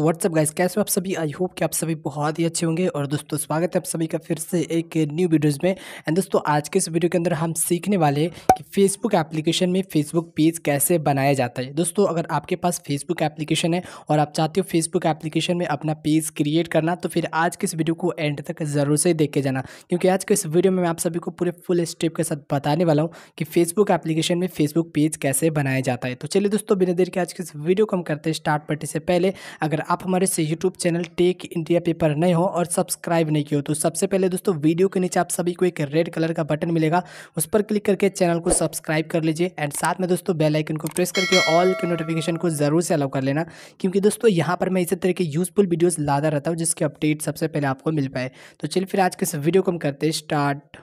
तो WhatsApp guys कैसे हो आप सभी आई होप कि आप सभी बहुत ही अच्छे होंगे और दोस्तों स्वागत है आप सभी का फिर से एक न्यू वीडियोस में एंड दोस्तों आज के इस वीडियो के अंदर हम सीखने वाले कि फेसबुक एप्लीकेशन में फेसबुक पेज कैसे बनाया जाता है दोस्तों अगर आपके पास फेसबुक एप्लीकेशन है और आप चाहते हो फेसबुक एप्लीकेशन में अपना पेज क्रिएट करना तो फिर आज के इस वीडियो को एंड तक ज़रूर से देख के जाना क्योंकि आज के इस वीडियो में मैं आप सभी को पूरे फुल स्टेप के साथ बताने वाला हूँ कि फेसबुक एप्लीकेशन में फेसबुक पेज कैसे बनाया जाता है तो चलिए दोस्तों बिना देर के आज के इस वीडियो को हम करते हैं स्टार्ट पट्टी से पहले अगर आप हमारे से YouTube channel tech India paper नए हो और सब्सक्राइब नहीं किए हो तो सबसे पहले दोस्तों वीडियो के नीचे आप सभी को एक रेड कलर का बटन मिलेगा उस पर क्लिक करके चैनल को सब्सक्राइब कर लीजिए एंड साथ में दोस्तों बेल आइकन को प्रेस करके ऑल के नोटिफिकेशन को ज़रूर से अलाउ कर लेना क्योंकि दोस्तों यहाँ पर मैं इसी तरह के यूजफुल वीडियोज़ लाता रहता हूँ जिसके अपडेट सबसे पहले आपको मिल पाए तो चलिए फिर आज के इस वीडियो को हम करते हैं स्टार्ट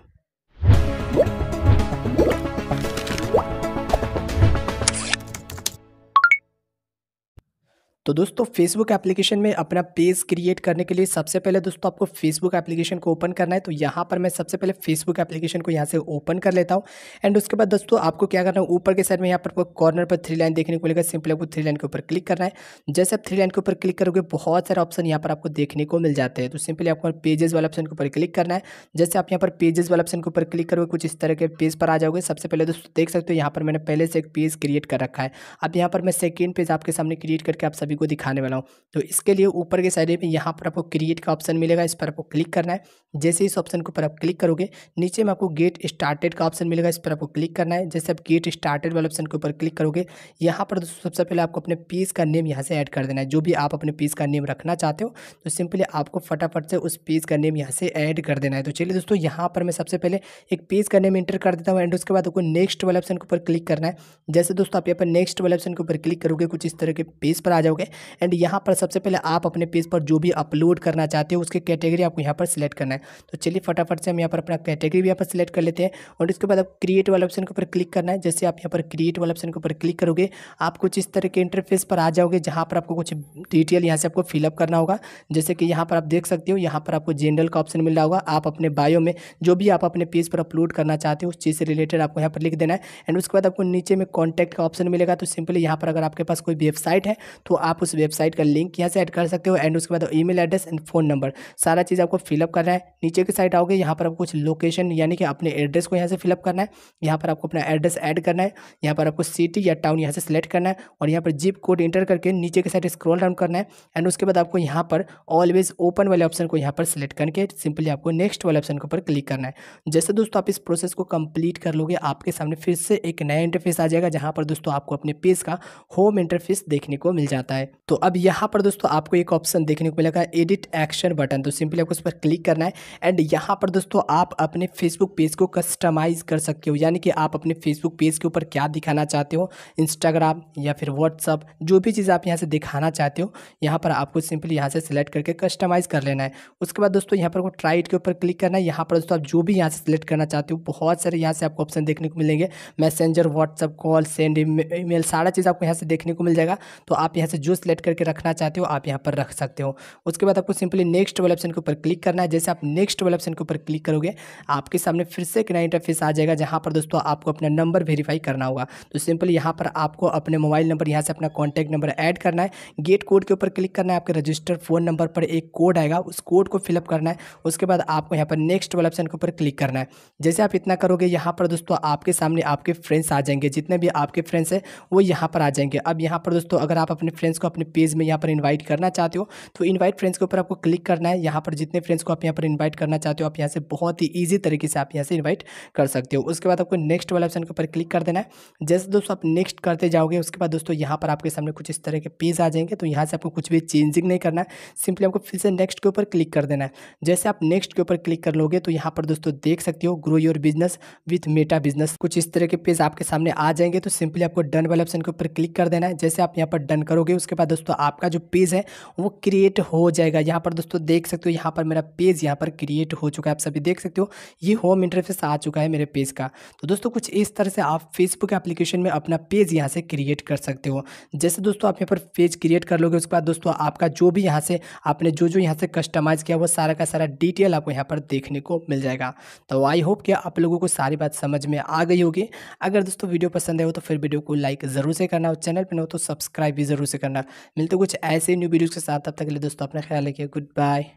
तो दोस्तों फेसबुक एप्लीकेशन में अपना पेज क्रिएट करने के लिए सबसे पहले दोस्तों आपको फेसबुक एप्लीकेशन को ओपन करना है तो यहाँ पर मैं सबसे पहले फेसबुक एप्लीकेशन को यहाँ से ओपन कर लेता हूँ एंड उसके बाद दोस्तों आपको क्या करना है ऊपर के साइड में यहाँ पर कॉर्नर पर थ्री लाइन देखने को मिलेगा सिंपल आपको थ्री लाइन के ऊपर क्लिक करना है जैसे आप थ्री लाइन के ऊपर क्लिक करोगे बहुत सारे ऑप्शन यहाँ पर आपको देखने को मिल जाते हैं तो सिंपली आपको पेजेस वाले ऑप्शन के ऊपर क्लिक करना है जैसे आप यहाँ पर पेजेस वाले ऑप्शन के ऊपर क्लिक करोगे कुछ इस तरह के पेज पर आ जाओगे सबसे पहले दोस्तों देख सकते हो यहाँ पर मैंने पहले से एक पेज क्रिएट कर रखा है अब यहाँ पर मैं सेकेंड पेज आपके सामने क्रिएट करके आप सभी को दिखाने वाला हूँ तो इसके लिए ऊपर के साइड में यहाँ पर आपको क्रिएट का ऑप्शन मिलेगा इस पर आपको क्लिक करना है जैसे इस ऑप्शन के ऊपर आप क्लिक करोगे नीचे में आपको गेट स्टार्टेड का ऑप्शन मिलेगा इस पर आपको क्लिक करना है जैसे आप गेट स्टार्टेड वाले ऑप्शन के ऊपर क्लिक करोगे यहाँ पर तो सबसे पहले आपको अपने पीस का नेम यहाँ से ऐड कर देना है जो भी आप अपने पेज का नेम रखना चाहते हो तो सिंपली आपको फटाफट से उस पेज का नेम यहाँ से ऐड कर देना है तो चलिए दोस्तों यहाँ पर मैं सबसे पहले एक पेज का नेम एंटर कर देता हूँ एंड उसके बाद आपको नेक्स्ट वाले ऑप्शन के ऊपर क्लिक करना है जैसे दोस्तों आप यहाँ पर नेक्स्ट वाले ऑप्शन के ऊपर क्लिक करोगे कुछ इस तरह के पेज पर आ जाओगे एंड यहाँ पर सबसे पहले आप अपने पेज पर जो भी अपलोड करना चाहते हो उसकी कैटेगरी आपको यहाँ पर सिलेक्ट करना है तो चलिए फटाफट से हम यहाँ पर अपना कैटेगरी भी यहाँ पर सिलेक्ट कर लेते हैं और इसके बाद आप क्रिएट वाले ऑप्शन के ऊपर क्लिक करना है जैसे आप यहाँ पर क्रिएट वाले ऑप्शन के ऊपर क्लिक करोगे आप कुछ इस तरह के इंटरफेस पर आ जाओगे जहाँ पर आपको कुछ डिटेल यहाँ से आपको फिलअप करना होगा जैसे कि यहाँ पर आप देख सकते हो यहाँ पर आपको जनरल का ऑप्शन मिल रहा होगा आप अपने बायो में जो भी आप अपने पेज पर अपलोड करना चाहते हो उस चीज़ से रिलेटेड आपको यहाँ पर लिख देना है एंड उसके बाद आपको नीचे में कॉन्टैक्ट का ऑप्शन मिलेगा तो सिंपली यहाँ पर अगर आपके पास कोई वेबसाइट है तो आप आप उस वेबसाइट का लिंक यहाँ से ऐड कर सकते हो एंड उसके बाद email address and phone number सारा चीज़ आपको फिलअप करना है नीचे की साइड आओगे यहाँ पर आपको कुछ लोकेशन यानी कि अपने एड्रेस को यहाँ से फिलअप करना है यहाँ पर आपको अपना एड्रेस ऐड करना है यहाँ पर आपको सिटी या टाउन यहाँ से सिलेक्ट करना है और यहाँ पर जिप कोड इंटर करके नीचे की साइड स्क्रॉल डाउन करना है एंड उसके बाद आपको यहाँ पर ऑलवेज ओपन वाले ऑप्शन को यहाँ पर सिलेक्ट करके सिंपली आपको नेक्स्ट वाले ऑप्शन के ऊपर क्लिक करना है जैसे दोस्तों आप इस प्रोसेस को कंप्लीट कर लोगे आपके सामने फिर से एक नया इंटरफेस आ जाएगा जहाँ पर दोस्तों आपको अपने पेज का होम इंटरफेस देखने को मिल जाता है है तो अब यहाँ पर दोस्तों आपको एक ऑप्शन देखने को मिलेगा एडिट एक्शन बटन तो सिंपली आपको उस पर क्लिक करना है एंड यहाँ पर दोस्तों आप अपने फेसबुक पेज को कस्टमाइज़ कर सकते हो यानी कि आप अपने फेसबुक पेज के ऊपर क्या दिखाना चाहते हो इंस्टाग्राम या फिर व्हाट्सअप जो भी चीज़ आप यहाँ से दिखाना चाहते हो यहाँ पर आपको सिंपली यहाँ से सिलेक्ट करके कस्टमाइज़ कर लेना है उसके बाद दोस्तों यहाँ पर आपको ट्राइट के ऊपर क्लिक करना है यहाँ पर दोस्तों आप जो भी यहाँ से सिलेक्ट करना चाहते हो बहुत सारे यहाँ से आपको ऑप्शन देखने को मिलेंगे मैसेंजर व्हाट्सअप कॉल सेंड ई सारा चीज़ आपको यहाँ से देखने को मिल जाएगा तो आप यहाँ से जो सिलेक्ट करके रखना चाहते हो आप यहाँ पर रख सकते हो उसके बाद आपको सिंपली नेक्स्ट वाले ऑप्शन के ऊपर क्लिक करना है जैसे आप नेक्स्ट वाले ऑप्शन के ऊपर क्लिक करोगे आपके सामने फिर से एक नया इंटरफेस आ जाएगा जहाँ पर दोस्तों आपको अपना नंबर वेरीफाई करना होगा तो सिंपली यहाँ पर आपको अपने मोबाइल नंबर यहाँ से अपना कॉन्टैक्ट नंबर ऐड करना है गेट कोड के ऊपर क्लिक करना है आपके रजिस्टर फ़ोन नंबर पर एक कोड आएगा उस कोड को फिलअप करना है उसके बाद आपको यहाँ पर नेक्स्ट वाले ऑप्शन के ऊपर क्लिक करना है जैसे आप इतना करोगे यहाँ पर दोस्तों आपके सामने आपके फ्रेंड्स आ जाएंगे जितने भी आपके फ्रेंड्स हैं वो यहाँ पर आ जाएंगे अब यहाँ पर दोस्तों अगर आप अपने फ्रेंड्स फ्रेंड्स को अपने पेज में यहाँ पर इन्वाइट करना चाहते हो तो इन्वाइट फ्रेंड्स के ऊपर आपको क्लिक करना है यहाँ पर जितने फ्रेंड्स को आप यहाँ पर इन्वाइट करना चाहते हो आप यहाँ से बहुत ही ईजी तरीके से आप यहाँ से इन्वाइट कर सकते हो उसके बाद आपको नेक्स्ट वाले ऑप्शन के ऊपर क्लिक कर देना है जैसे दोस्तों आप नेक्स्ट करते जाओगे उसके बाद दोस्तों यहाँ पर आपके सामने कुछ इस तरह के पेज आ जाएंगे तो यहाँ से आपको कुछ भी चेंजिंग नहीं करना है सिंपली आपको फिर से नेक्स्ट के ऊपर क्लिक कर देना है जैसे आप नेक्स्ट के ऊपर क्लिक कर लोगे तो यहाँ पर दोस्तों देख सकते हो grow your business with Meta business कुछ इस तरह के पेज आपके सामने आ जाएंगे तो सिंपली आपको डन वाले ऑप्शन के ऊपर क्लिक कर देना है जैसे आप यहाँ पर डन करोगे उस उसके बाद दोस्तों आपका जो पेज है वो क्रिएट हो जाएगा यहाँ पर दोस्तों देख सकते हो यहाँ पर मेरा पेज यहाँ पर क्रिएट हो चुका है आप सभी देख सकते हो ये होम इंटरफेस आ चुका है मेरे पेज का तो दोस्तों कुछ इस तरह से आप फेसबुक एप्लीकेशन में अपना पेज यहाँ से क्रिएट कर सकते हो जैसे दोस्तों आप यहाँ पर पेज क्रिएट कर लोगे उसके बाद दोस्तों आपका जो भी यहाँ से आपने जो जो यहाँ से कस्टमाइज़ किया वो सारा का सारा डिटेल आपको यहाँ पर देखने को मिल जाएगा तो आई होप कि आप लोगों को सारी बात समझ में आ गई होगी अगर दोस्तों वीडियो पसंद आए हो तो फिर वीडियो को लाइक ज़रूर से करना और चैनल पर न हो तो सब्सक्राइब भी ज़रूर से करना करना मिलते कुछ ऐसे न्यू वीडियोज़ के साथ तब तक के लिए दोस्तों अपना ख्याल रखिए गुड बाय